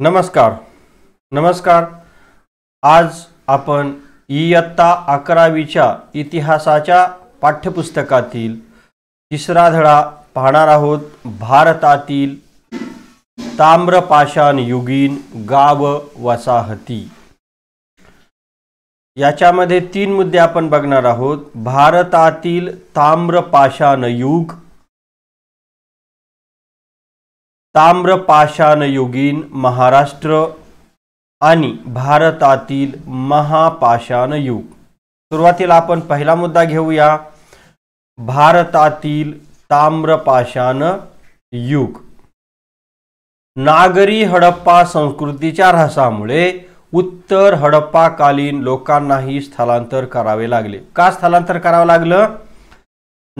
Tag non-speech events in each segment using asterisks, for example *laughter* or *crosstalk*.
नमस्कार नमस्कार आज आपण इयत्ता अकरावीच्या इतिहासाच्या पाठ्यपुस्तकातील तिसरा धडा पाहणार आहोत भारतातील ताम्रपाषाण युगीन गाव वसाहती याच्यामध्ये तीन मुद्दे आपण बघणार आहोत भारतातील ताम्रपाषाण युग ताम्रपाषाणयुगीन महाराष्ट्र आणि भारतातील महापाषाणयुग सुरुवातीला आपण पहिला मुद्दा घेऊया भारतातील ताम्रपाषाण युग नागरी हडप्पा संस्कृतीच्या ऱ्हासामुळे उत्तर हडप्पाकालीन लोकांनाही स्थलांतर करावे लागले का स्थलांतर करावं लागलं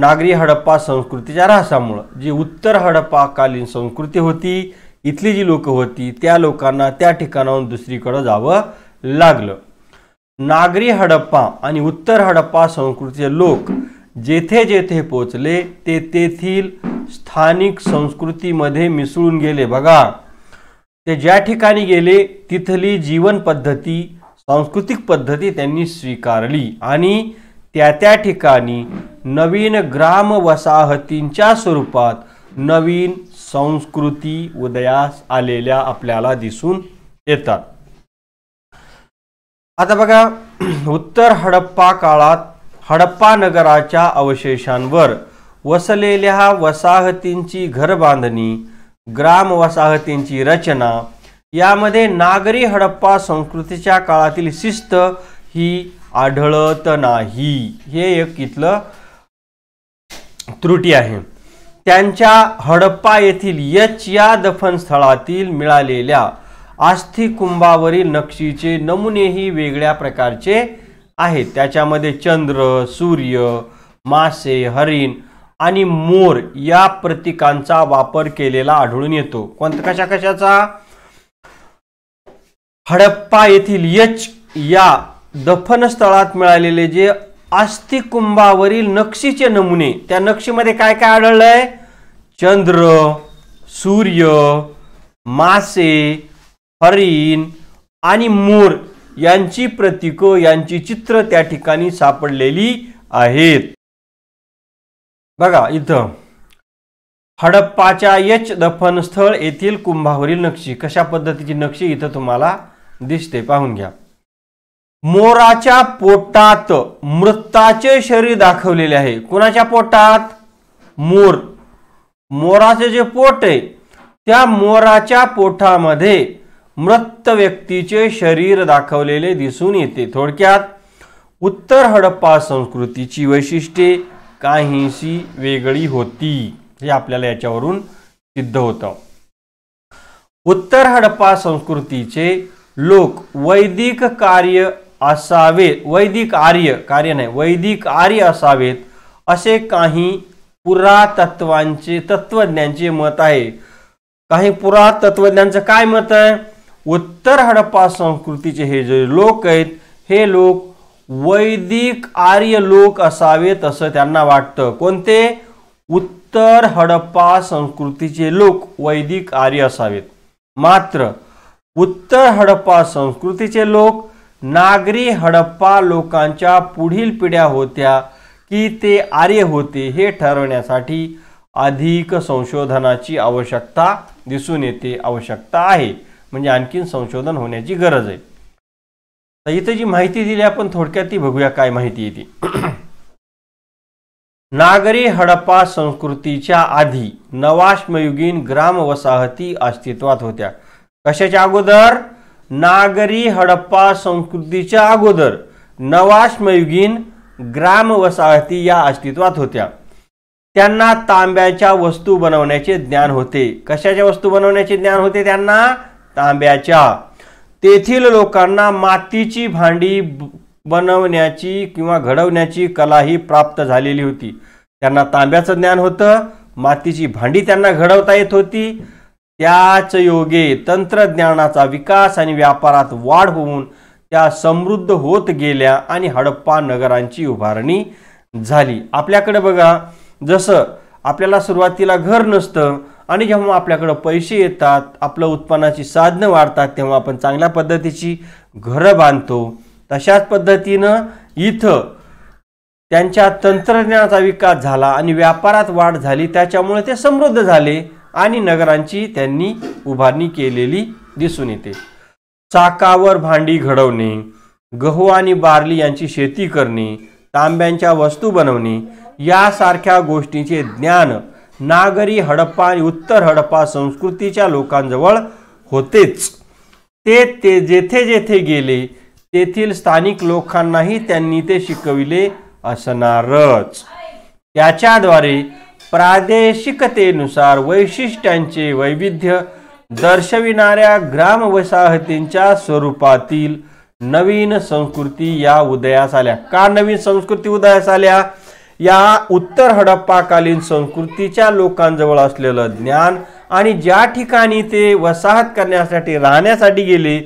नागरी हडप्पा संस्कृतीच्या ऱ्हासामुळं जी उत्तर हडप्पा कालीन संस्कृती होती इथली जी लोकं होती त्या लोकांना त्या ठिकाणाहून दुसरीकडं जावं लागलं नागरी हडप्पा आणि उत्तर हडप्पा संस्कृतीचे लोक जेथे जेथे पोचले ते तेथील स्थानिक संस्कृतीमध्ये मिसळून गेले बघा ते ज्या ठिकाणी गेले तिथली जीवन पद्धती सांस्कृतिक पद्धती त्यांनी स्वीकारली आणि त्या त्या ठिकाणी नवीन ग्राम वसाहतींच्या स्वरूपात नवीन संस्कृती उदयास आलेल्या आपल्याला दिसून येतात आता बघा उत्तर हडप्पा काळात हडप्पा नगराच्या अवशेषांवर वसलेल्या वसाहतींची घरबांधणी ग्राम वसाहतींची रचना यामध्ये नागरी हडप्पा संस्कृतीच्या काळातील शिस्त ही आढळत नाही हे एक इथलं त्रुटी आहे त्यांच्या हडप्पा येथील यच या दफनस्थळातील मिळालेल्या अस्थिकुंभावरील नक्षीचे नमुनेही वेगळ्या प्रकारचे आहेत त्याच्यामध्ये चंद्र सूर्य मासे हरिण आणि मोर या प्रतीकांचा वापर केलेला आढळून येतो कोणत्या कशा कशाचा हडप्पा येथील यच या दफनस्थळात मिळालेले जे अस्थिकुंभावरील नक्षीचे नमुने त्या नक्षीमध्ये काय काय आढळलं आहे चंद्र सूर्य मासे हरिण आणि मोर यांची प्रतीकं यांची चित्र त्या ठिकाणी सापडलेली आहेत बघा इथं हडप्पाच्या यच दफनस्थळ येथील कुंभावरील नक्षी कशा पद्धतीची नक्षी इथं तुम्हाला दिसते पाहून घ्या मोराच्या पोटात मृताचे शरीर दाखवलेले आहे कुणाच्या पोटात मोर मोराचे जे पोट आहे त्या मोराच्या पोटामध्ये मृत व्यक्तीचे शरीर दाखवलेले दिसून येते थोडक्यात उत्तर हडप्पा संस्कृतीची वैशिष्ट्ये काहीशी वेगळी होती हे आपल्याला याच्यावरून सिद्ध होतं उत्तर हडप्पा संस्कृतीचे लोक वैदिक कार्य असावेत वैदिक आर्य कार्य नाही वैदिक आर्य असावेत असे काही पुरातत्वांचे तत्वज्ञांचे मत आहे काही पुरातत्वज्ञांचं काय मत आहे उत्तर हडप्पा संस्कृतीचे हे जे लोक आहेत हे लोक वैदिक आर्य लोक असावेत असं त्यांना वाटतं कोणते उत्तर हडप्पा संस्कृतीचे लोक वैदिक आर्य असावेत मात्र उत्तर हडप्पा संस्कृतीचे लोक नागरी हडप्पा लोकांच्या पुढील पिढ्या होत्या की ते आर्य होते हे ठरवण्यासाठी अधिक संशोधनाची आवश्यकता दिसून येते आवश्यकता आहे म्हणजे आणखीन संशोधन होण्याची गरज आहे तर इथं जी माहिती दिली आपण थोडक्यात ती बघूया काय माहिती येते *clears throat* नागरी हडप्पा संस्कृतीच्या आधी नवाश्मयुगीन ग्राम वसाहती अस्तित्वात होत्या कशाच्या अगोदर नागरी हडप्पा संस्कृतीच्या अगोदर नवाश्मयुगीन ग्राम वसाहती या अस्तित्वात होत्या त्यांना तांब्याच्या वस्तू बनवण्याचे ज्ञान होते कशाच्या वस्तू बनवण्याचे ज्ञान होते त्यांना तांब्याच्या तेथील लोकांना मातीची भांडी बनवण्याची किंवा घडवण्याची कलाही प्राप्त झालेली होती त्यांना तांब्याचं ज्ञान होतं मातीची भांडी त्यांना घडवता येत होती त्याच योगे तंत्रज्ञानाचा विकास आणि व्यापारात वाढ होऊन त्या समृद्ध होत गेल्या आणि हडप्पा नगरांची उभारणी झाली आपल्याकडे बघा जसं आपल्याला सुरुवातीला घर नसतं आणि जेव्हा आपल्याकडं पैसे येतात आपलं उत्पन्नाची साधनं वाढतात तेव्हा आपण चांगल्या पद्धतीची घरं बांधतो तशाच पद्धतीनं इथं त्यांच्या तंत्रज्ञानाचा विकास झाला आणि व्यापारात वाढ झाली त्याच्यामुळे ते समृद्ध झाले आणि नगरांची त्यांनी उभारणी केलेली दिसून येते चाकावर भांडी घडवणे गहू आणि बार्ली यांची शेती करणे तांब्यांच्या वस्तू बनवणे यासारख्या गोष्टीचे ज्ञान नागरी हडप्पा आणि उत्तर हडप्पा संस्कृतीच्या लोकांजवळ होतेच ते ते जेथे जेथे गेले तेथील स्थानिक लोकांनाही त्यांनी ते शिकविले असणारच त्याच्याद्वारे प्रादेशिकतेनुसार वैशिष्ट्यांचे वैविध्य दर्शविणाऱ्या ग्राम वसाहतींच्या स्वरूपातील नवीन संस्कृती या उदयास आल्या का नवीन संस्कृती उदयास आल्या या उत्तर हडप्पाकालीन संस्कृतीच्या लोकांजवळ असलेलं ज्ञान आणि ज्या ठिकाणी ते वसाहत करण्यासाठी राहण्यासाठी गेले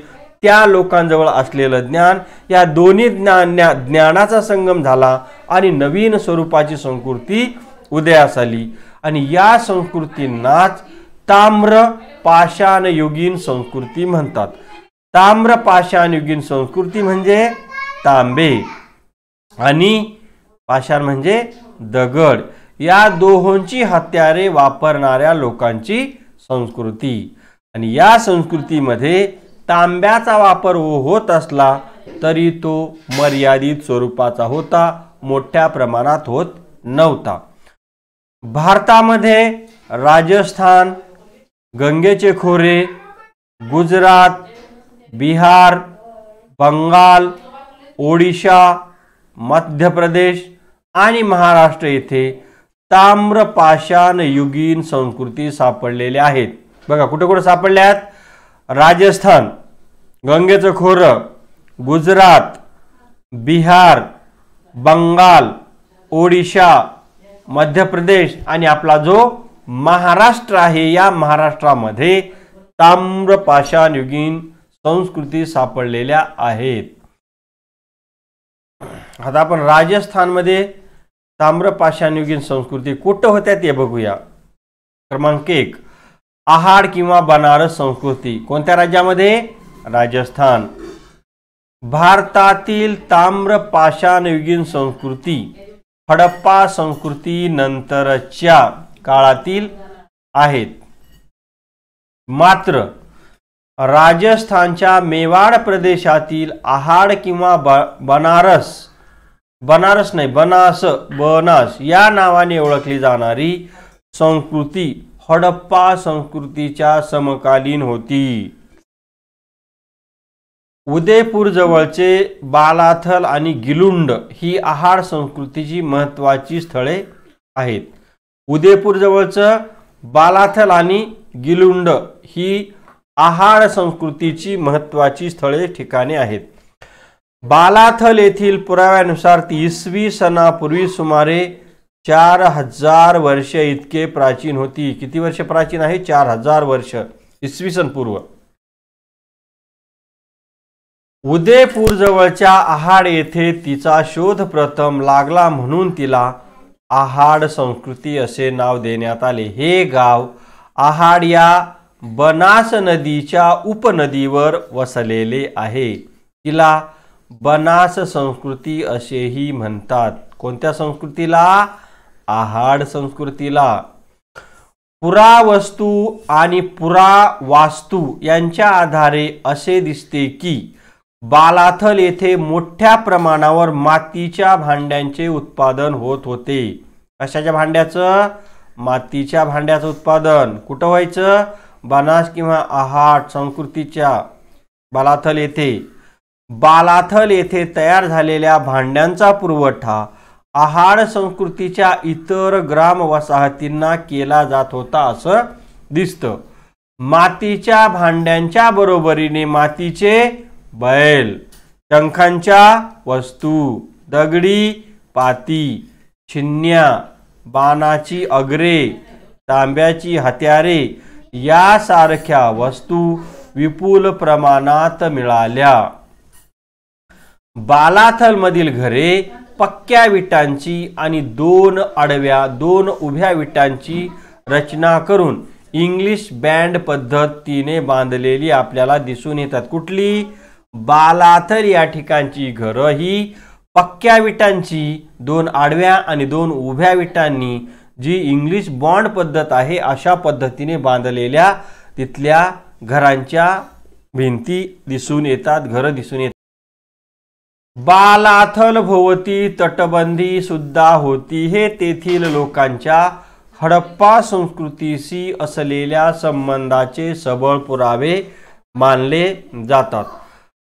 त्या लोकांजवळ असलेलं ज्ञान या दोन्ही ज्ञान ज्ञानाचा संगम झाला आणि नवीन स्वरूपाची संस्कृती उदयास आली आणि या संस्कृतींनाच ताम्र पाषाणयुगीन संस्कृती म्हणतात ताम्र पाषाणयुगीन संस्कृती म्हणजे तांबे आणि पाषाण म्हणजे दगड या दोहोंची हत्यारे वापरणाऱ्या लोकांची संस्कृती आणि या संस्कृतीमध्ये तांब्याचा वापर हो- होत असला तरी तो मर्यादित स्वरूपाचा होता मोठ्या प्रमाणात होत नव्हता भारतामध्ये राजस्थान गंगेचे खोरे गुजरात बिहार बंगाल ओडिशा मध्य प्रदेश आणि महाराष्ट्र येथे ताम्रपाषाण युगीन संस्कृती सापडलेल्या आहेत बघा कुठे कुठे सापडल्या आहेत राजस्थान गंगेचं खोरं गुजरात बिहार बंगाल ओडिशा मध्य प्रदेश आणि आपला जो महाराष्ट्र आहे या महाराष्ट्रामध्ये ताम्रपाषाणयुगीन संस्कृती सापडलेल्या आहेत आता आपण राजस्थानमध्ये ताम्रपाषाणयुगीन संस्कृती कुठं होत्या ते बघूया क्रमांक एक आहाड किंवा बनारस संस्कृती कोणत्या राज्यामध्ये राजस्थान भारतातील ताम्रपाषाणयुगीन संस्कृती हडप्पा संस्कृतीनंतरच्या काळातील आहेत मात्र राजस्थानच्या मेवाड प्रदेशातील आहाड किंवा ब बनारस बनारस नाही बनास बनास या नावाने ओळखली जाणारी संस्कृती हडप्पा संस्कृतीच्या समकालीन होती उदयपूरजवळचे बालाथल आणि गिलुंड ही आहार संस्कृतीची महत्त्वाची स्थळे आहेत उदयपूरजवळचं बालाथल आणि गिलुंड ही आहार संस्कृतीची महत्त्वाची स्थळे ठिकाणे आहेत बालाथल येथील पुराव्यानुसार ती इसवी सणापूर्वी सुमारे चार हजार वर्ष इतके प्राचीन होती किती वर्ष प्राचीन आहे चार हजार वर्ष इसवी सन पूर्व उदयपूरजवळच्या आहाड येथे तिचा शोध प्रथम लागला म्हणून तिला आहाड संस्कृती असे नाव देण्यात आले हे गाव आहाड या बनास नदीच्या उपनदीवर वसलेले आहे तिला बनास संस्कृती असेही म्हणतात कोणत्या संस्कृतीला आहाड संस्कृतीला पुरावस्तू आणि पुरावास्तू यांच्या आधारे असे दिसते की बालाथल येथे मोठ्या प्रमाणावर मातीच्या भांड्यांचे उत्पादन होत होते कशाच्या भांड्याचं मातीच्या भांड्याचं उत्पादन कुठं व्हायचं बनास किंवा आहाट संस्कृतीच्या बालाथल येथे बालाथल येथे तयार झालेल्या भांड्यांचा पुरवठा आहाड संस्कृतीच्या इतर ग्राम वसाहतींना केला जात होता असं दिसतं मातीच्या भांड्यांच्या बरोबरीने मातीचे बैल शंखांच्या वस्तू दगडी पाती छिन्न्या बाणाची अग्रे तांब्याची हत्यारे यासारख्या वस्तू विपुल प्रमाणात मिळाल्या बालाथलमधील घरे पक्क्या विटांची आणि दोन आडव्या दोन उभ्या विटांची रचना करून इंग्लिश बँड पद्धतीने बांधलेली आपल्याला दिसून येतात कुठली बालाथर या ठिकाणची घरं ही पक्क्या विटांची दोन आडव्या आणि दोन उभ्या विटांनी जी इंग्लिश बॉन्ड पद्धत आहे अशा पद्धतीने बांधलेल्या तिथल्या घरांच्या भिंती दिसून येतात घरं दिसून येतात बालाथल भोवती तटबंदी सुद्धा होती हे तेथील लोकांच्या हडप्पा संस्कृतीशी असलेल्या संबंधाचे सबळ पुरावे मानले जातात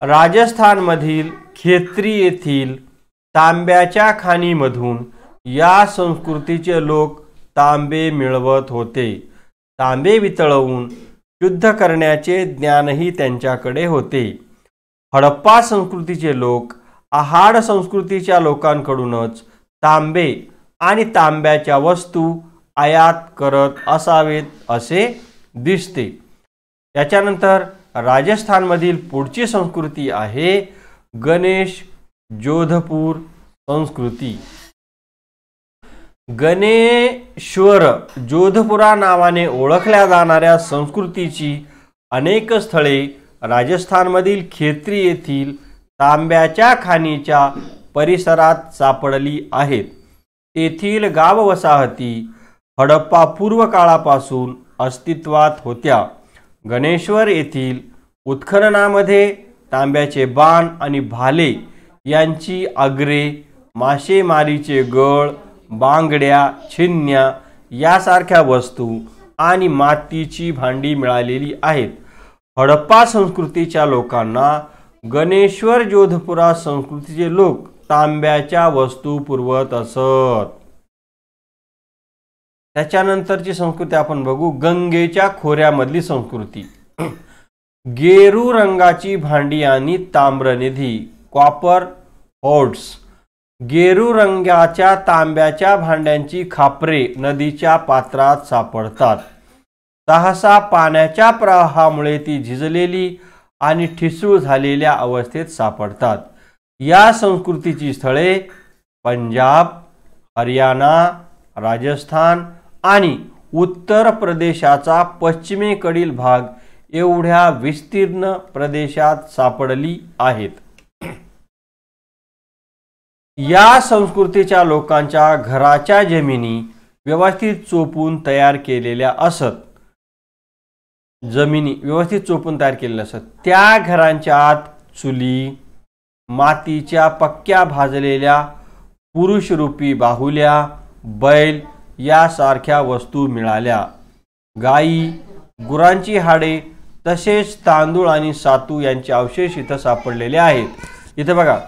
राजस्थानमधील खेत्री येथील तांब्याच्या खाणीमधून या संस्कृतीचे लोक तांबे मिळवत होते तांबे वितळवून शुद्ध करण्याचे ज्ञानही त्यांच्याकडे होते हडप्पा संस्कृतीचे लोक आहाड संस्कृतीच्या लोकांकडूनच तांबे आणि तांब्याच्या वस्तू आयात करत असावेत असे दिसते याच्यानंतर राजस्थानमधील पुढची संस्कृती आहे गणेश जोधपूर संस्कृती गणेश्वर जोधपुरा नावाने ओळखल्या जाणाऱ्या संस्कृतीची अनेक स्थळे राजस्थानमधील खेत्री येथील तांब्याच्या खाणीच्या परिसरात सापडली आहेत तेथील गाव वसाहती हडप्पा पूर्व काळापासून अस्तित्वात होत्या गणेश्वर येथील उत्खननामध्ये तांब्याचे बाण आणि भाले यांची आग्रे मासेमारीचे गळ बांगड्या छिन्न्या यासारख्या वस्तू आणि मातीची भांडी मिळालेली आहेत हडप्पा संस्कृतीच्या लोकांना गणेश्वर जोधपुरा संस्कृतीचे लोक तांब्याच्या वस्तू पुरवत असत त्याच्यानंतरची संस्कृती आपण बघू गंगेच्या खोऱ्यामधली संस्कृती गेरू रंगाची भांडी आणि ताम्रनिधी कॉपर होड्स गेरू रंगाच्या तांब्याच्या भांड्यांची खापरे नदीच्या पात्रात सापडतात सहसा पाण्याच्या प्रवाहामुळे ती झिजलेली आणि ठिसूळ झालेल्या अवस्थेत सापडतात या संस्कृतीची स्थळे पंजाब हरियाणा राजस्थान आणि उत्तर प्रदेशाचा पश्चिमेकडील भाग एवढ्या विस्तीर्ण प्रदेशात सापडली आहेत या संस्कृतीच्या लोकांच्या घराच्या जमिनी व्यवस्थित चोपून तयार केलेल्या असत जमिनी व्यवस्थित चोपून तयार केलेल्या असत त्या घरांच्या आत चुली मातीच्या पक्क्या भाजलेल्या पुरुषरूपी बाहुल्या बैल यासारख्या वस्तू मिळाल्या गायी गुरांची हाडे तसेच तांदूळ आणि सातू यांचे अवशेष इथं सापडलेले आहेत इथं बघा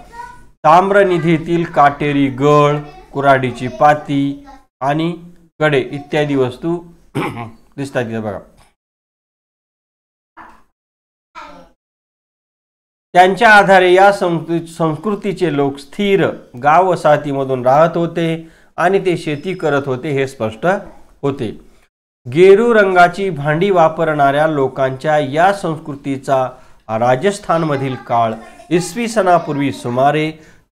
ताम्रनिधीतील काटेरी गळ कुराडीची पाती आणि कडे इत्यादी वस्तू *clears throat* दिसतात इथं बघा त्यांच्या आधारे या संस्कृतीचे लोक स्थिर गाव वसाहतीमधून राहत होते आणि ते शेती करत होते हे स्पष्ट होते गेरू रंगाची भांडी वापरणाऱ्या लोकांच्या या संस्कृतीचा राजस्थानमधील काळ इसवी सणापूर्वी सुमारे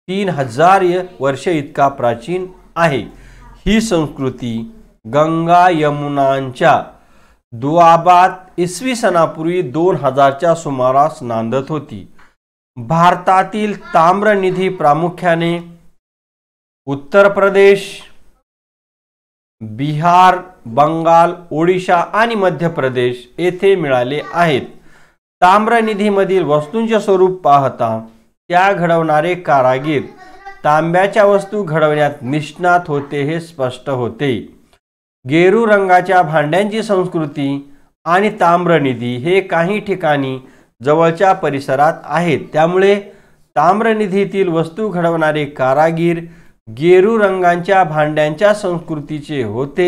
तीन हजार वर्ष इतका प्राचीन आहे ही संस्कृती गंगा यमुनांच्या दुआबात इसवी सणापूर्वी दोन हजारच्या सुमारास नांदत होती भारतातील ताम्रनिधी प्रामुख्याने उत्तर प्रदेश बिहार बंगाल ओडिशा आणि मध्य प्रदेश येथे मिळाले आहेत ताम्रनिधीमधील वस्तूंचे स्वरूप पाहता त्या घडवणारे कारागीर तांब्याच्या वस्तू घडवण्यात निष्णात होते हे स्पष्ट होते गेरू रंगाच्या भांड्यांची संस्कृती आणि ताम्रनिधी हे काही ठिकाणी जवळच्या परिसरात आहेत त्यामुळे ताम्रनिधीतील वस्तू घडवणारे कारागीर गेरू रंगांच्या भांड्यांच्या संस्कृतीचे होते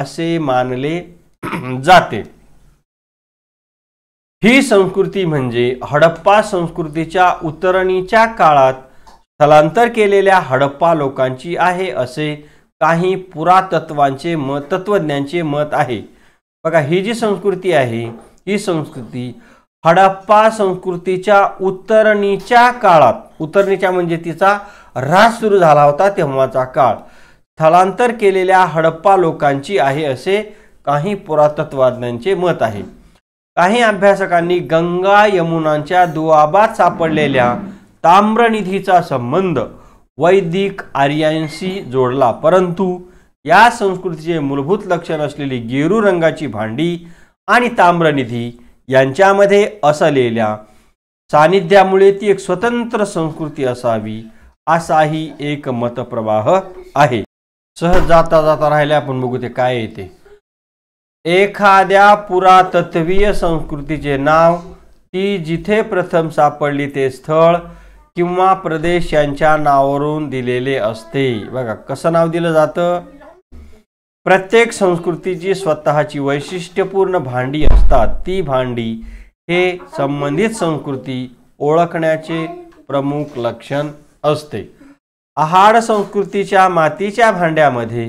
असे मानले *clears throat* जाते ही संस्कृती म्हणजे हडप्पा संस्कृतीच्या उतरणीच्या काळात स्थलांतर केलेल्या हडप्पा लोकांची आहे असे काही पुरातत्वांचे मत तत्वज्ञांचे मत आहे बघा ही जी संस्कृती आहे ही संस्कृती हडप्पा संस्कृतीच्या उतरणीच्या काळात उतरणीच्या म्हणजे तिचा ऱ्हास सुरू झाला होता तेव्हाचा काळ स्थलांतर केलेल्या हडप्पा लोकांची आहे असे काही पुरातत्वज्ञांचे मत आहे काही अभ्यासकांनी गंगा यमुनांच्या दुआबात सापडलेल्या ताम्रनिधीचा संबंध वैदिक आर्यांशी जोडला परंतु या संस्कृतीचे मूलभूत लक्षण असलेली गेरू रंगाची भांडी आणि ताम्रनिधी यांच्यामध्ये असलेल्या सानिध्यामुळे ती एक स्वतंत्र संस्कृती असावी असाही एक मतप्रवाह आहे सहज जाता जाता राहिले आपण बघू ते काय येते एखाद्या पुरातत्वीय संस्कृतीचे नाव ती जिथे प्रथम सापडली ते स्थळ किंवा प्रदेश यांच्या नावावरून दिलेले असते बघा कसं नाव दिलं जातं प्रत्येक संस्कृतीची स्वतःची वैशिष्ट्यपूर्ण भांडी असतात ती भांडी हे संबंधित संस्कृती ओळखण्याचे प्रमुख लक्षण असते आहाड संस्कृतीच्या मातीच्या भांड्यामध्ये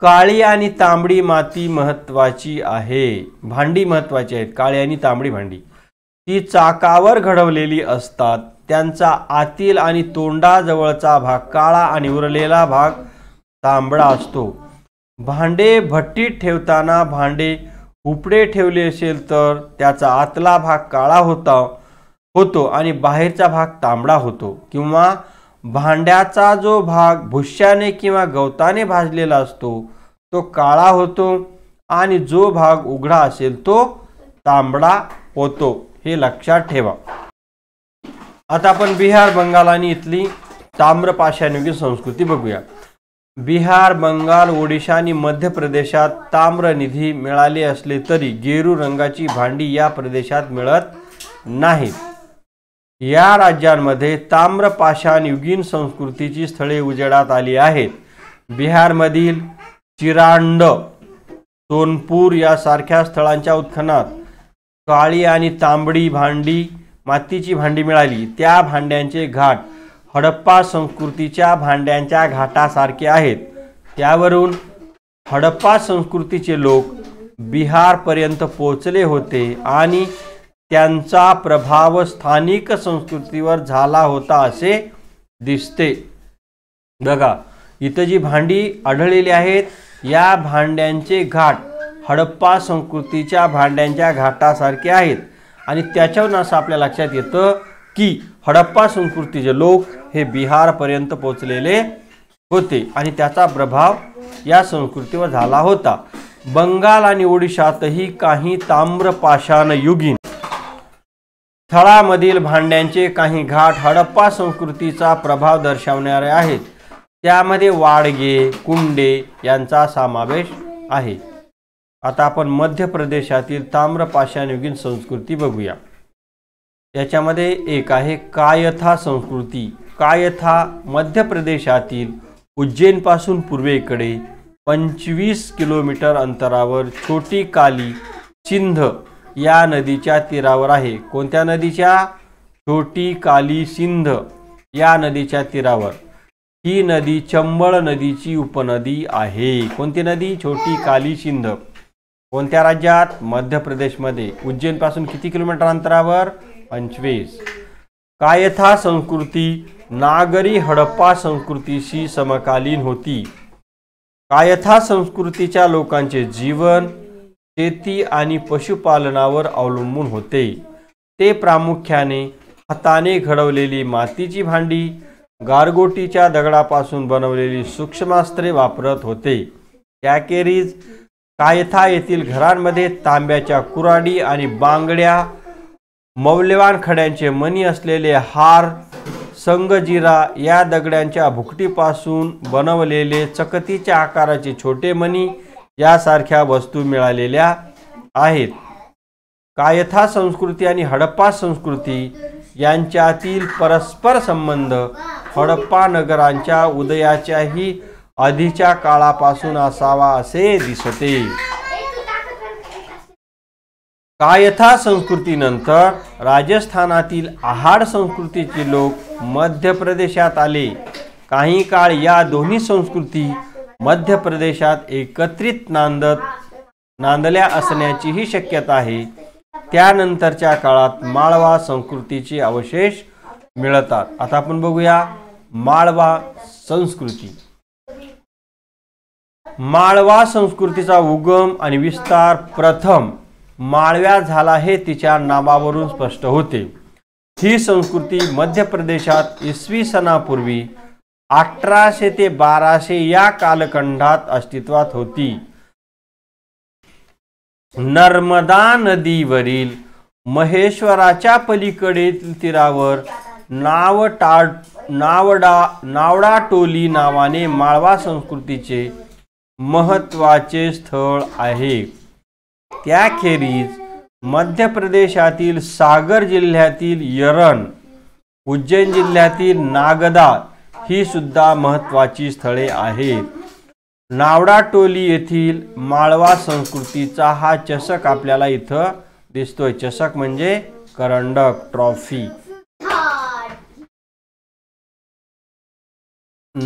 काळी आणि तांबडी माती महत्त्वाची आहे भांडी महत्त्वाची आहेत काळी आणि तांबडी भांडी ती चाकावर घडवलेली असतात त्यांचा आतील आणि तोंडाजवळचा भाग काळा आणि उरलेला भाग तांबडा असतो भांडे भट्टीत ठेवताना भांडे उपडे ठेवले असेल तर त्याचा आतला भाग काळा होता होतो आणि बाहेरचा भाग तांबडा होतो किंवा भांड्याचा जो भाग भुष्याने किंवा गवताने भाजलेला असतो तो काळा होतो आणि जो भाग उघडा असेल तो तांबडा होतो हे लक्षात ठेवा आता आपण बिहार बंगाल आणि इथली ताम्रपाषाणयुगीन संस्कृती बघूया बिहार बंगाल ओडिशा आणि मध्य प्रदेशात ताम्र निधी मिळाले असले तरी गेरू रंगाची भांडी या प्रदेशात मिळत नाहीत या राज्यांमध्ये ताम्रपाषाण युगीन संस्कृतीची स्थळे उजेडात आली आहेत बिहारमधील चिरांड सोनपूर यासारख्या स्थळांच्या उत्खनात काळी आणि तांबडी भांडी मातीची भांडी मिळाली त्या भांड्यांचे घाट हडप्पा संस्कृतीच्या भांड्यांच्या घाटासारखे आहेत त्यावरून हडप्पा संस्कृतीचे लोक बिहारपर्यंत पोचले होते आणि त्यांचा प्रभाव स्थानिक संस्कृतीवर झाला होता असे दिसते बघा इथं जी भांडी आढळलेली आहेत या भांड्यांचे घाट हडप्पा संस्कृतीच्या भांड्यांच्या घाटासारखे आहेत आणि त्याच्यावरून असं आपल्या लक्षात येतं की हडप्पा संस्कृतीचे लोक हे बिहारपर्यंत पोचलेले होते आणि त्याचा प्रभाव या संस्कृतीवर झाला होता बंगाल आणि ओडिशातही काही ताम्रपाषाणयुगीन स्थळामधील भांड्यांचे काही घाट हडप्पा संस्कृतीचा प्रभाव दर्शवणारे आहेत त्यामध्ये वाडगे कुंडे यांचा समावेश आहे आता आपण मध्य प्रदेशातील ताम्रपाषाणयुगीन संस्कृती बघूया याच्यामध्ये एक आहे कायथा संस्कृती कायथा मध्य प्रदेशातील उज्जैनपासून पूर्वेकडे पंचवीस किलोमीटर अंतरावर छोटी काली सिंध या नदीच्या तीरावर आहे कोणत्या नदीच्या छोटी काली सिंध या नदीच्या तीरावर ही नदी चंबळ नदीची उपनदी आहे कोणती नदी छोटी काली सिंध कोणत्या राज्यात मध्य प्रदेशमध्ये उज्जैनपासून किती किलोमीटर अंतरावर पंचवीस कायथा संस्कृती नागरी हडप्पा संस्कृतीशी समकालीन होती कायथा संस्कृतीच्या लोकांचे जीवन शेती आणि पशुपालनावर अवलंबून होते ते प्रामुख्याने हाताने घडवलेली मातीची भांडी गारगोटीच्या दगडापासून बनवलेली सूक्ष्मास्त्रे वापरत होते त्याखेरीज कायथा येथील घरांमध्ये तांब्याच्या कुराडी आणि बांगड्या मौल्यवान खड्यांचे मणी असलेले हार संगजिरा या दगड्यांच्या भुकटीपासून बनवलेले चकतीच्या आकाराचे छोटे मणी यासारख्या वस्तू मिळालेल्या आहेत कायथा संस्कृती आणि हडप्पा संस्कृती यांच्यातील परस्पर संबंध हडप्पा नगरांच्या उदयाच्याही आधीच्या काळापासून असावा असे दिसते कायथा संस्कृतीनंतर राजस्थानातील आहाड संस्कृतीचे लोक मध्य प्रदेशात आले काही काळ या दोन्ही संस्कृती मध्य प्रदेशात एकत्रित नांदत नांदल्या असण्याचीही शक्यता आहे त्यानंतरच्या काळात माळवा संस्कृतीचे अवशेष मिळतात आता आपण बघूया माळवा संस्कृती माळवा संस्कृतीचा उगम आणि विस्तार प्रथम माळव्या झाला हे तिच्या नावावरून स्पष्ट होते ही संस्कृती मध्य प्रदेशात इसवी सणापूर्वी अठराशे ते बाराशे या कालखंडात अस्तित्वात होती नर्मदा नदीवरील महेश्वराच्या पलीकडील तीरावर नाव नावडा नावडा टोली नावाने माळवा संस्कृतीचे महत्वाचे स्थळ आहे त्याखेरीज मध्य प्रदेशातील सागर जिल्ह्यातील यरण उज्जैन जिल्ह्यातील नागदा ही सुद्धा महत्वाची स्थळे आहेत नावडा टोली येथील माळवा संस्कृतीचा हा चषक आपल्याला इथं दिसतोय चषक म्हणजे करंडक ट्रॉफी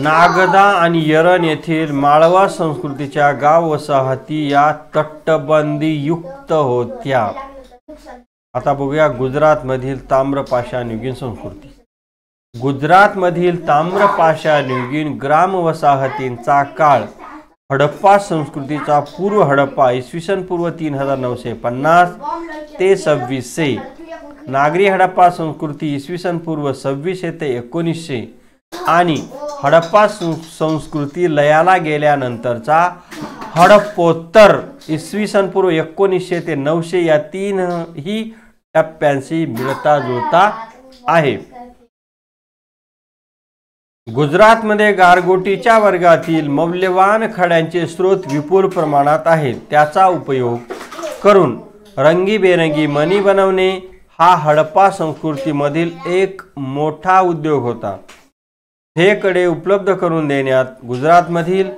नागदा आणि यरण येथील माळवा संस्कृतीच्या गाव वसाहती या युक्त होत्या आता बघूया मधील ताम्रपाषाण युगीन संस्कृती गुजरातमधील ताम्रपाषाणयुगीन ग्राम वसाहतींचा काळ हडप्पा संस्कृतीचा पूर्व हडप्पा इसवी सन पूर्व तीन हजार नऊशे पन्नास ते सव्वीसशे नागरी हडप्पा संस्कृती इसवी सन पूर्व सव्वीसशे ते एकोणीसशे आणि हडप्पा संस्कृती लयाला गेल्यानंतरचा हडप्पोत्तर इसवी सन पूर्व एकोणीसशे ते नऊशे या तीनही टप्प्यांशी मिळता जुळता आहे गुजरातमध्ये गारगोटीच्या वर्गातील मौल्यवान खड्यांचे स्रोत विपुल प्रमाणात आहेत त्याचा उपयोग करून रंगीबेरंगी मणी बनवणे हा हडप्पा संस्कृतीमधील एक मोठा उद्योग होता हे कडे उपलब्ध करून देण्यात गुजरातमधील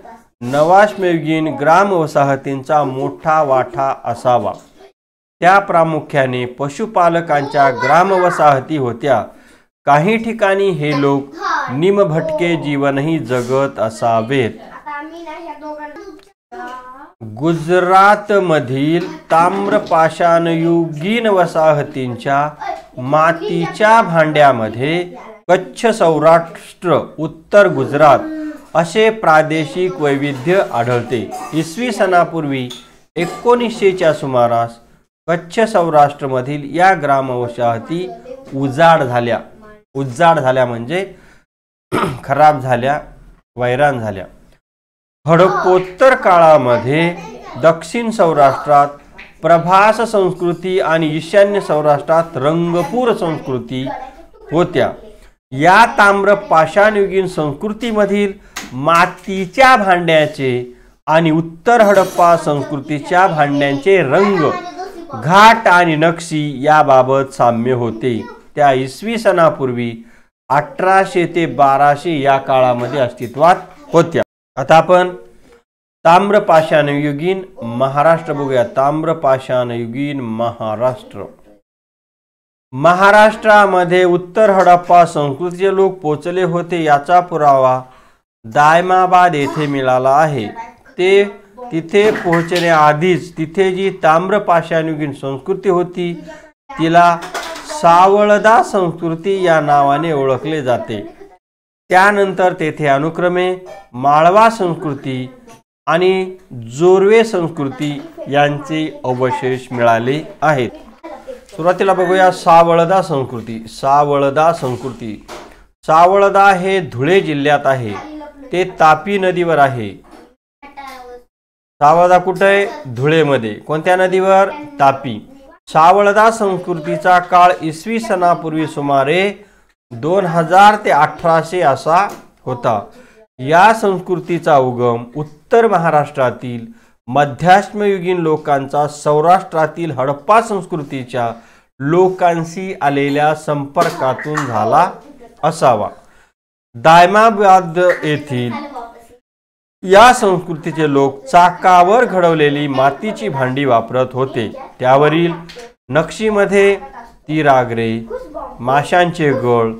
नवाश्मेवगीन ग्राम वसाहतींचा मोठा वाटा असावा त्या प्रामुख्याने पशुपालकांच्या ग्रामवसाहती होत्या काही ठिकाणी हे लोक हो. निमभटके जीवनही जगत असावेत गुजरातमधील ताम्रपाषाणयुगीन वसाहतींच्या मातीच्या भांड्यामध्ये कच्छ सौराष्ट्र उत्तर गुजरात असे प्रादेशिक वैविध्य आढळते इसवी सणापूर्वी एकोणीसशेच्या सुमारास कच्छ सौराष्ट्रमधील या ग्रामवसाहती उजाड झाल्या उज्जाड झाल्या म्हणजे *clears throat* खराब झाल्या वैराण झाल्या हडप्पोत्तर काळामध्ये दक्षिण सौराष्ट्रात प्रभास संस्कृती आणि ईशान्य सौराष्ट्रात रंगपूर संस्कृती होत्या या ताम्र पाषाणयुगीन संस्कृतीमधील मातीच्या भांड्याचे आणि उत्तर हडप्पा संस्कृतीच्या भांड्यांचे रंग घाट आणि नक्षी याबाबत साम्य होते त्या इसवी सणापूर्वी अठराशे ते बाराशे या काळामध्ये अस्तित्वात होत्या आता आपण ताम्रपाषाणयुगीन महाराष्ट्र बघूया ताम्रपाषाणयुगीन महाराष्ट्र महाराष्ट्रामध्ये उत्तर हडप्पा संस्कृतीचे लोक पोचले होते याचा पुरावा दायमाबाद येथे मिळाला आहे ते तिथे पोहोचण्याआधीच तिथे जी ताम्रपाषाणयुगीन संस्कृती होती तिला सावळदा संस्कृती या नावाने ओळखले जाते त्यानंतर तेथे अनुक्रमे माळवा संस्कृती आणि जोरवे संस्कृती यांचे अवशेष मिळाले आहेत सुरुवातीला बघूया सावळदा संस्कृती सावळदा संस्कृती सावळदा हे धुळे जिल्ह्यात आहे ते तापी नदीवर आहे सावळदा कुठे धुळेमध्ये कोणत्या नदीवर तापी सावळदा संस्कृतीचा काळ इसवी सणापूर्वी सुमारे दोन हजार ते अठराशे असा होता या संस्कृतीचा उगम उत्तर महाराष्ट्रातील मध्याश्मयुगीन लोकांचा सौराष्ट्रातील हडप्पा संस्कृतीच्या लोकांशी आलेल्या संपर्कातून झाला असावा दायमाबाद येथील या संस्कृतीचे लोक चाकावर घडवलेली मातीची भांडी वापरत होते त्यावरील नक्षीमध्ये तीरागरे माशांचे गळ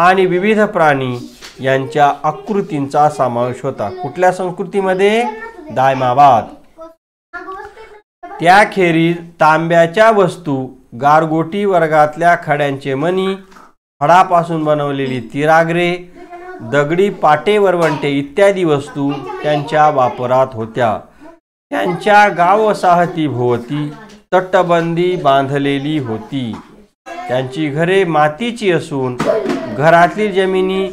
आणि विविध प्राणी यांच्या आकृतींचा समावेश होता कुठल्या संस्कृतीमध्ये दायमाबाद त्याखेरीज तांब्याच्या वस्तू गारगोटी वर्गातल्या खड्यांचे मणी फडापासून बनवलेली तिरागरे दगडी पाटे वरवंटे इत्यादी वस्तू त्यांच्या वापरात होत्या त्यांच्या गाव भोवती तटबंदी बांधलेली होती त्यांची घरे मातीची असून घरातील जमिनी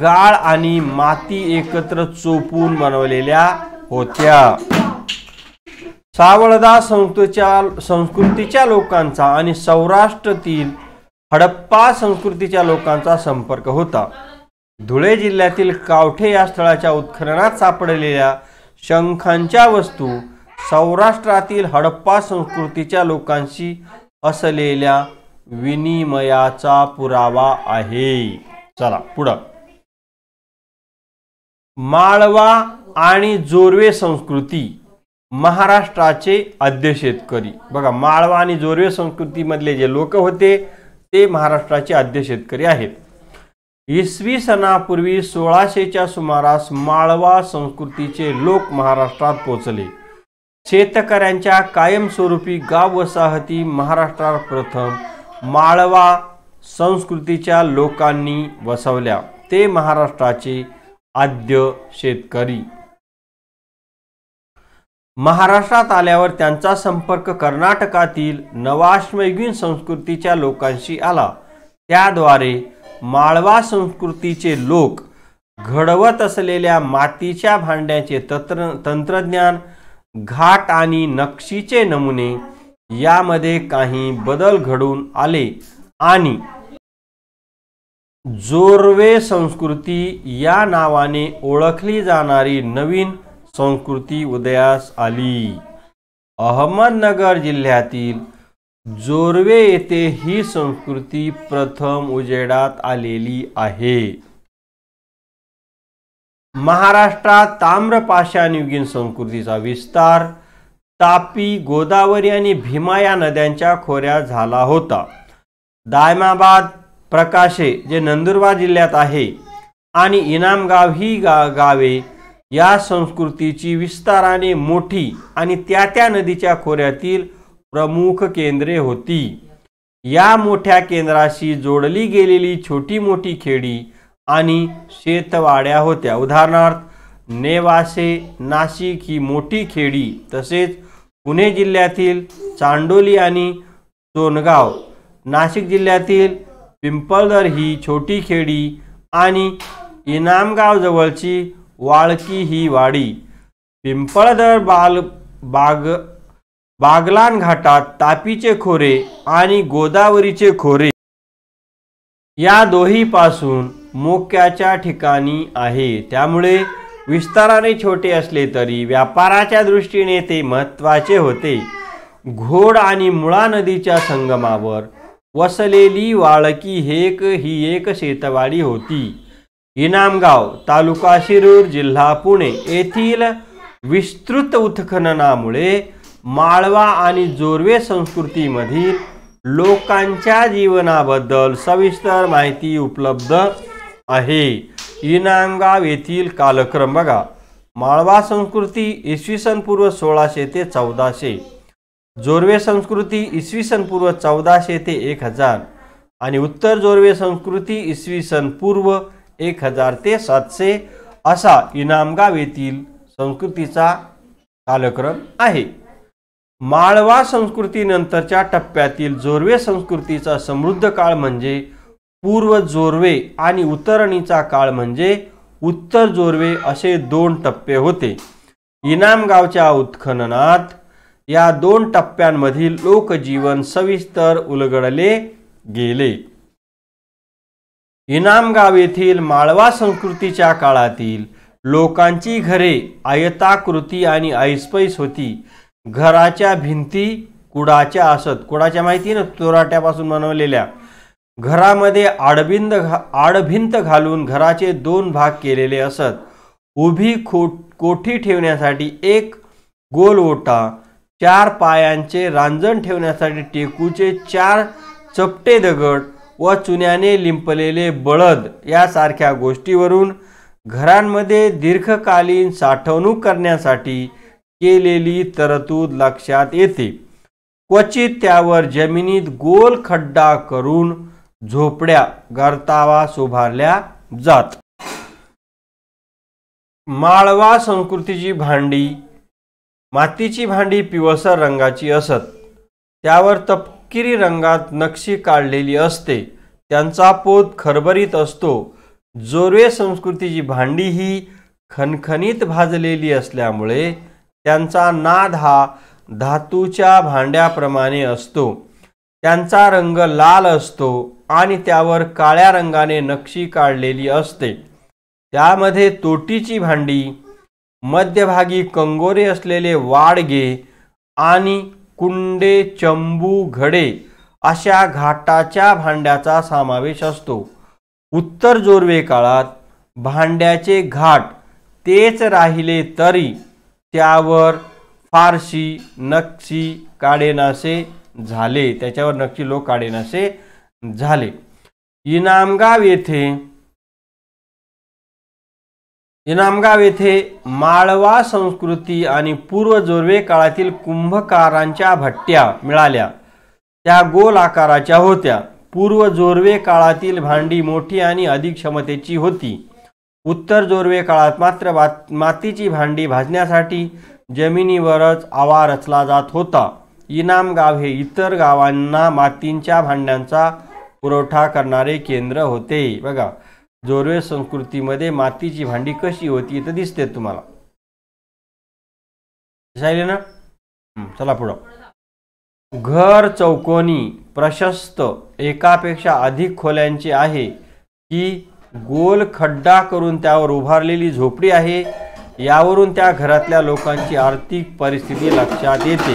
गाळ आणि माती एकत्र चोपून बनवलेल्या होत्या सावळदा संस्कृतीच्या संस्कृतीच्या लोकांचा आणि सौराष्ट्रातील हडप्पा संस्कृतीच्या लोकांचा संपर्क होता धुळे जिल्ह्यातील कावठे या स्थळाच्या उत्खननात सापडलेल्या शंखांच्या वस्तू सौराष्ट्रातील हडप्पा संस्कृतीच्या लोकांशी असलेल्या विनिमयाचा पुरावा आहे चला पुढं माळवा आणि जोरवे संस्कृती महाराष्ट्राचे आद्य शेतकरी बघा माळवा आणि जोरवे संस्कृतीमधले जे लोक होते ते महाराष्ट्राचे आद्य शेतकरी आहेत इसवी सणापूर्वी सोळाशेच्या सुमारास माळवा संस्कृतीचे लोक महाराष्ट्रात पोचले शेतकऱ्यांच्या कायमस्वरूपी गाव वसाहती महाराष्ट्रात प्रथम माळवा संस्कृतीच्या लोकांनी वसवल्या ते महाराष्ट्राचे आद्य शेतकरी महाराष्ट्रात आल्यावर त्यांचा संपर्क कर्नाटकातील नवाश्मयुगीन संस्कृतीच्या लोकांशी आला त्याद्वारे माळवा संस्कृतीचे लोक घडवत असलेल्या मातीच्या भांड्याचे तंत्र तंत्रज्ञान घाट आणि नक्षीचे नमुने यामध्ये काही बदल घडून आले आणि जोरवे संस्कृती या नावाने ओळखली जाणारी नवीन संस्कृती उदयास आली अहमदनगर जिल्ह्यातील जोरवे येथे ही संस्कृती प्रथम उजेडात आलेली आहे महाराष्ट्रात ताम्रपाषाणयुगीन संस्कृतीचा विस्तार तापी गोदावरी आणि भीमा या नद्यांच्या खोऱ्यात झाला होता दायमाबाद प्रकाशे जे नंदुरबार जिल्ह्यात आहे आणि इनामगाव ही गा गावे या संस्कृतीची विस्ताराने मोठी आणि त्या त्या नदीच्या खोऱ्यातील प्रमुख केंद्रे होती या मोठ्या केंद्राशी जोडली गेलेली छोटी मोठी खेडी आणि शेतवाड्या होत्या उदाहरणार्थ नेवासे नाशिक ही मोठी खेडी तसेच पुणे जिल्ह्यातील चांडोली आणि सोनगाव नाशिक जिल्ह्यातील पिंपळदर ही छोटी खेडी आणि इनामगाव जवळची वाळकी ही वाडी पिंपळदर बाल बाग बागलान घाटात तापीचे खोरे आणि गोदावरीचे खोरे या दोहीपासून मोक्याच्या ठिकाणी आहे त्यामुळे विस्ताराने छोटे असले तरी व्यापाराच्या दृष्टीने ते महत्त्वाचे होते घोड आणि मुळा नदीच्या संगमावर वसलेली वाळकी हेक ही एक शेतवाडी होती इनामगाव तालुका शिरूर जिल्हा पुणे येथील विस्तृत उत्खननामुळे माळवा आणि जोरवे संस्कृतीमधील लोकांच्या जीवनाबद्दल सविस्तर माहिती उपलब्ध आहे इनामगाव येथील कालक्रम बघा माळवा संस्कृती इसवी सन पूर्व सोळाशे ते चौदाशे जोरवे संस्कृती इसवी सन पूर्व चौदाशे ते एक हजार आणि उत्तर जोरवे संस्कृती इसवी सन पूर्व एक हजार ते सातशे असा इनामगाव येथील संस्कृतीचा कालक्रम आहे माळवा संस्कृतीनंतरच्या टप्प्यातील जोरवे संस्कृतीचा समृद्ध काळ म्हणजे पूर्व जोरवे आणि उतरणीचा काळ म्हणजे उत्तर जोरवे असे दोन टप्पे होते इनामगावच्या उत्खननात या दोन टप्प्यांमधील लोकजीवन सविस्तर उलगडले गेले इनामगाव येथील माळवा संस्कृतीच्या काळातील लोकांची घरे आयताकृती आणि ऐसपैस होती घराच्या भिंती कुडाच्या असत कुडाच्या माहिती ना चोराट्यापासून बनवलेल्या घरामध्ये आडबिंद घा आडभिंत घालून घराचे दोन भाग केलेले असत उभी खो कोठी ठेवण्यासाठी एक गोल ओटा चार पायांचे रांजण ठेवण्यासाठी टेकूचे चार चपटे दगड व चुन्याने लिंपलेले बळद यासारख्या गोष्टीवरून घरांमध्ये दीर्घकालीन साठवणूक करण्यासाठी केलेली तरतूद लक्षात येते क्वचित त्यावर जमिनीत गोल खड्डा करून झोपड्या गरतावा उभारल्या जात माळवा संस्कृतीची भांडी मातीची भांडी पिवसर रंगाची असत त्यावर तपकिरी रंगात नक्षी काढलेली असते त्यांचा पोत खरबरीत असतो जोरवे संस्कृतीची भांडी ही खनखनीत भाजलेली असल्यामुळे त्यांचा नाद हा धातूच्या भांड्याप्रमाणे असतो त्यांचा रंग लाल असतो आणि त्यावर काळ्या रंगाने नक्षी काढलेली असते त्यामध्ये तोटीची भांडी मध्यभागी कंगोरे असलेले वाडगे आणि कुंडे चंबू घडे अशा घाटाच्या भांड्याचा समावेश असतो उत्तर जोरवे काळात भांड्याचे घाट तेच राहिले तरी त्यावर फारशी नक्षी काडेनासे झाले त्याच्यावर नक्षी लोक काडेनासे झाले इनामगाव येथे इनामगाव येथे माळवा संस्कृती आणि पूर्व जोरवे काळातील कुंभकारांच्या भट्ट्या मिळाल्या त्या गोल आकाराच्या होत्या पूर्व जोरवे काळातील भांडी मोठी आणि अधिक क्षमतेची होती उत्तर जोरवे काळात मात्र मातीची भांडी भाजण्यासाठी जमिनीवरच आवा रचला जात होता इनाम गाव हे इतर गावांना मातींच्या भांड्यांचा पुरवठा करणारे केंद्र होते बघा जोरवे संस्कृतीमध्ये मातीची भांडी कशी होती तर दिसते तुम्हाला ना चला पुढं घर चौकोनी प्रशस्त एकापेक्षा अधिक खोल्यांचे आहे की गोल खड्डा करून त्यावर उभारलेली झोपडी आहे यावरून त्या घरातल्या लोकांची आर्थिक परिस्थिती लक्षात येते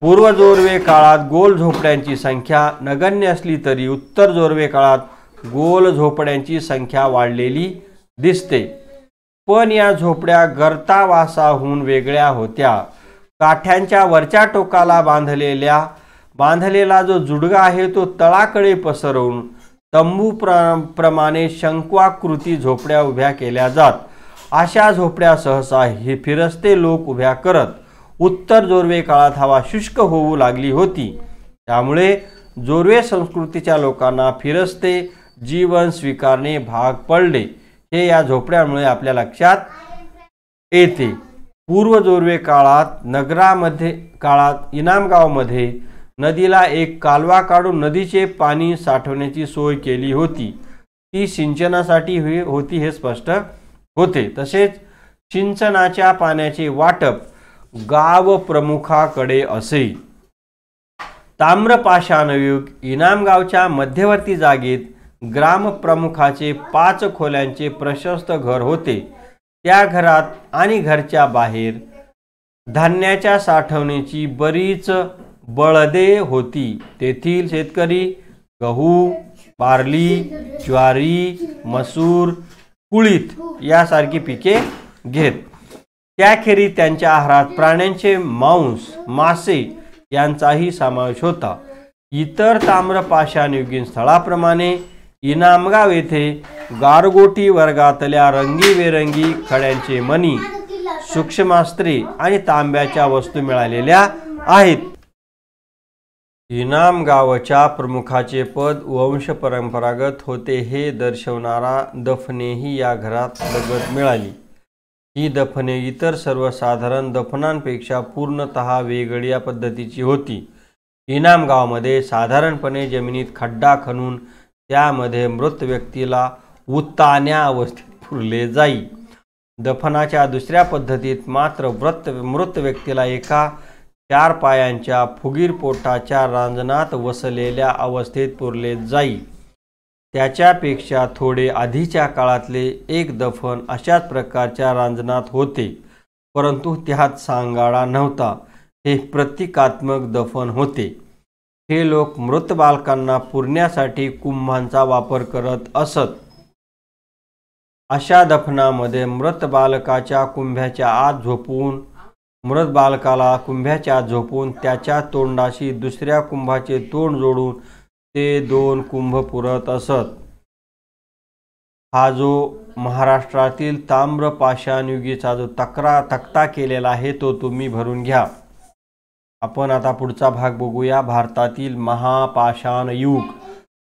पूर्व जोरवे काळात गोल झोपड्यांची संख्या नगण्य असली तरी उत्तर जोरवे काळात गोल झोपड्यांची संख्या वाढलेली दिसते पण या झोपड्या गर्तावासाहून वेगळ्या होत्या काठ्यांच्या वरच्या टोकाला बांधलेल्या बांधलेला जो जुडगा आहे तो तळाकडे पसरवून तंबू प्र प्रमाणे शंक्वाकृती झोपड्या उभ्या केल्या जात अशा झोपड्या सहसा हे फिरस्ते लोक उभ्या करत उत्तर जोरवे काळात हवा शुष्क होऊ लागली होती त्यामुळे जोरवे संस्कृतीच्या लोकांना फिरस्ते जीवन स्वीकारणे भाग पडले हे या झोपड्यामुळे आपल्या लक्षात येते पूर्व जोरवे काळात नगरामध्ये काळात इनामगावमध्ये नदीला एक कालवा काढून नदीचे पाणी साठवण्याची सोय केली होती ती सिंचनासाठी होती हे स्पष्ट होते तसेच सिंचनाच्या पाण्याचे वाटप गाव प्रमुखाकडे असे ताम्रपाषाणयुग इनामगावच्या मध्यवर्ती जागेत ग्रामप्रमुखाचे पाच खोल्यांचे प्रशस्त घर होते त्या घरात आणि घरच्या बाहेर धान्याच्या साठवण्याची बरीच बळदे होती तेथील शेतकरी गहू बार्ली ज्वारी मसूर कुळीत यासारखी पिके घेत त्याखेरी त्यांच्या आहारात प्राण्यांचे मांस मासे यांचाही समावेश होता इतर ताम्रपाषाणयुगीन स्थळाप्रमाणे इनामगाव येथे गारगोटी वर्गातल्या रंगीबेरंगी खड्यांचे मणी सूक्ष्मास्त्रे आणि तांब्याच्या वस्तू मिळालेल्या आहेत इनाम गावच्या प्रमुखाचे पद वंश परंपरागत होते हे दर्शवणारा दफनेही या घरात लगत मिळाली ही दफने इतर सर्वसाधारण दफनांपेक्षा पूर्णत वेगळ्या पद्धतीची होती इनाम गावामध्ये साधारणपणे जमिनीत खड्डा खणून त्यामध्ये मृत व्यक्तीला उत्ताण्या अवस्थेत पुरले जाई दफनाच्या दुसऱ्या पद्धतीत मात्र व्रत मृत व्यक्तीला एका चार पायांच्या फुगीर पोटाच्या रांजणात वसलेल्या अवस्थेत पुरले जाई त्याच्यापेक्षा थोडे आधीच्या काळातले एक दफन अशाच प्रकारच्या रांजणात होते परंतु त्यात सांगाडा नव्हता हे प्रतिकात्मक दफन होते हे लोक मृत बालकांना पुरण्यासाठी कुंभांचा वापर करत असत अशा दफनामध्ये मृत बालकाच्या कुंभ्याच्या आत झोपून मृत बालकाला कुंभ्याच्या झोपून त्याच्या तोंडाशी दुसऱ्या कुंभाचे तोंड जोडून ते दोन कुंभ पुरत असत हा जो महाराष्ट्रातील ताम्र पाषाणयुगीचा जो तक्रा तक्ता केलेला आहे तो तुम्ही भरून घ्या आपण आता पुढचा भाग बघूया भारतातील महापाषाण युग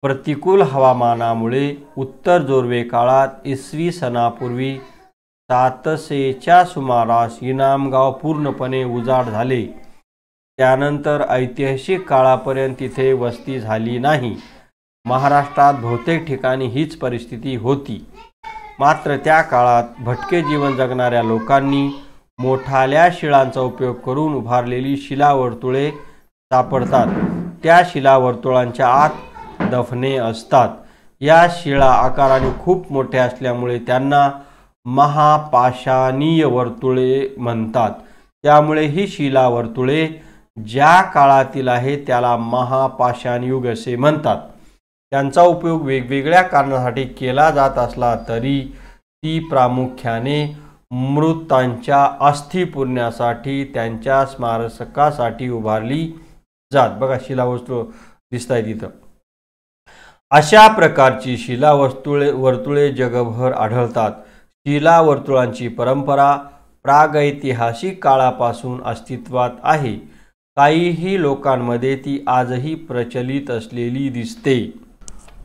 प्रतिकूल हवामानामुळे उत्तर जोरवे काळात इसवी सणापूर्वी सातशेच्या सुमारास इनामगाव पूर्णपणे उजाड झाले त्यानंतर ऐतिहासिक काळापर्यंत तिथे वस्ती झाली नाही महाराष्ट्रात बहुतेक ठिकाणी हीच परिस्थिती होती मात्र त्या काळात भटके जीवन जगणाऱ्या लोकांनी मोठाल्या शिळांचा उपयोग करून उभारलेली शिलावर्तुळे सापडतात त्या शिलावर्तुळांच्या आत दफने असतात या शिळा आकाराने खूप मोठ्या असल्यामुळे त्यांना महापाषाणीय वर्तुळे म्हणतात त्यामुळे ही शिला वर्तुळे ज्या काळातील आहे त्याला महापाषाणयुग असे म्हणतात त्यांचा उपयोग वेगवेगळ्या कारणासाठी केला जात असला तरी ती प्रामुख्याने मृतांच्या अस्थिपुण्यासाठी त्यांच्या स्मारकासाठी उभारली जात बघा शिलावस्तू दिसत आहे तिथं अशा प्रकारची शिला वर्तुळे जगभर आढळतात शिला वर्तुळांची परंपरा प्रागैतिहासिक काळापासून अस्तित्वात आहे काहीही लोकांमध्ये ती आजही प्रचलित असलेली दिसते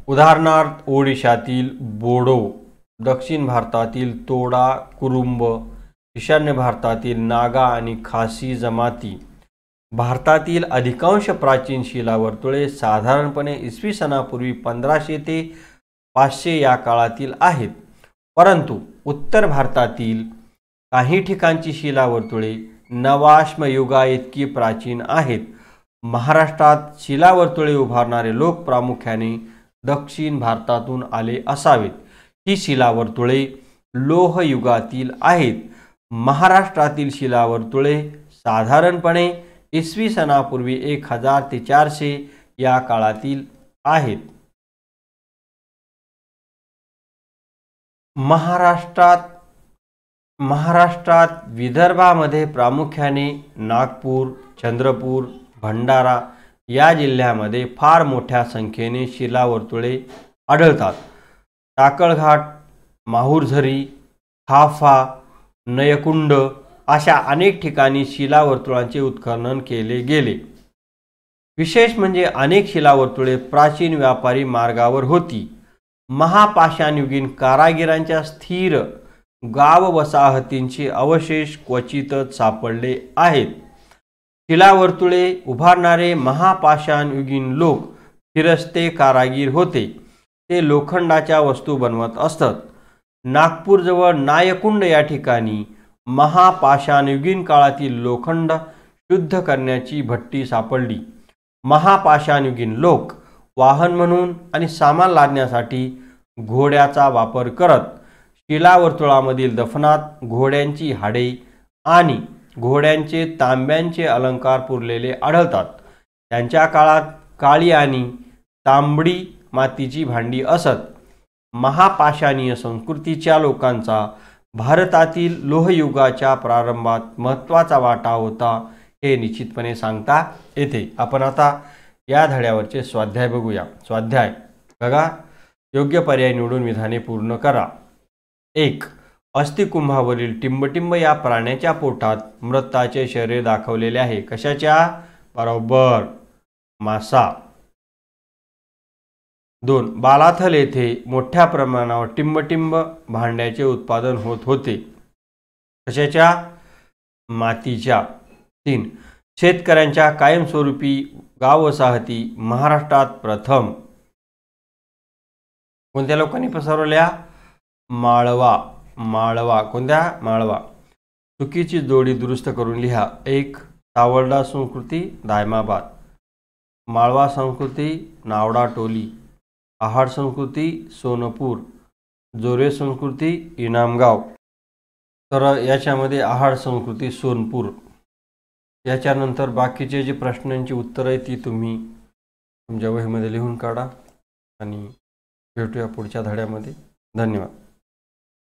उदाहरणार्थ ओडिशातील बोडो दक्षिण भारतातील तोडा कुरुंब ईशान्य भारतातील नागा आणि खासी जमाती भारतातील अधिकांश प्राचीन शिलावर्तुळे साधारणपणे इसवी सणापूर्वी पंधराशे ते पाचशे या काळातील आहेत परंतु उत्तर भारतातील काही ठिकाणची शिलावर्तुळे नवाश्मयुगा इतकी प्राचीन आहेत महाराष्ट्रात शिलावर्तुळे उभारणारे लोक प्रामुख्याने दक्षिण भारतातून आले असावेत ही शिलावर्तुळे लोहयुगातील आहेत महाराष्ट्रातील शिलावर्तुळे साधारणपणे इसवी सनापूर्वी एक हजार ते चारशे या काळातील आहेत महाराष्ट्रात महाराष्ट्रात विदर्भामध्ये प्रामुख्याने नागपूर चंद्रपूर भंडारा या जिल्ह्यामध्ये फार मोठ्या संख्येने शिलावर्तुळे आढळतात टाकळघाट माहूरझरी हाफा नयकुंड अशा अनेक ठिकाणी शिलावर्तुळांचे उत्खनन केले गेले विशेष म्हणजे अनेक शिलावर्तुळे प्राचीन व्यापारी मार्गावर होती महापाषाणयुगीन कारागिरांच्या स्थिर गाव वसाहतींचे अवशेष क्वचितच सापडले आहेत शिलावर्तुळे उभारणारे महापाषाणयुगीन लोक फिरस्ते कारागीर होते ते लोखंडाच्या वस्तू बनवत असतात नागपूरजवळ नायकुंड या ठिकाणी महापाषाणयुगीन काळातील लोखंड शुद्ध करण्याची भट्टी सापडली महापाषाणयुगीन लोक वाहन म्हणून आणि सामान लादण्यासाठी घोड्याचा वापर करत शिलावर्तुळामधील दफनात घोड्यांची हाडे आणि घोड्यांचे तांब्यांचे अलंकार पुरलेले आढळतात त्यांच्या काळात काळी आणि तांबडी मातीची भांडी असत महापाषाणीय संस्कृतीच्या लोकांचा भारतातील लोहयुगाच्या प्रारंभात महत्त्वाचा वाटा होता हे निश्चितपणे सांगता येते आपण आता या धड्यावरचे स्वाध्याय बघूया स्वाध्याय बघा योग्य पर्याय निवडून विधाने पूर्ण करा एक अस्थिकुंभावरील टिंबटिंब या प्राण्याच्या पोटात मृताचे शरीर दाखवलेले आहे कशाच्या बरोबर मासा दोन बालाथल येथे मोठ्या प्रमाणावर टिंबटिंब भांड्याचे उत्पादन होत होते कशाच्या मातीच्या तीन शेतकऱ्यांच्या कायमस्वरूपी गाव वसाहती महाराष्ट्रात प्रथम कोणत्या लोकांनी पसरवल्या माळवा माळवा कोणत्या माळवा चुकीची जोडी दुरुस्त करून लिहा एक सावर्डा संस्कृती दायमाबाद माळवा संस्कृती नावडा टोली आहाड संस्कृती सोनपूर जोरे संस्कृती इनामगाव तर याच्यामध्ये आहाड संस्कृती सोनपूर याच्यानंतर बाकीचे जे प्रश्नांची उत्तरं आहे ती तुम्ही तुमच्या वहीमध्ये लिहून काढा आणि भेटूया पुढच्या धड्यामध्ये धन्यवाद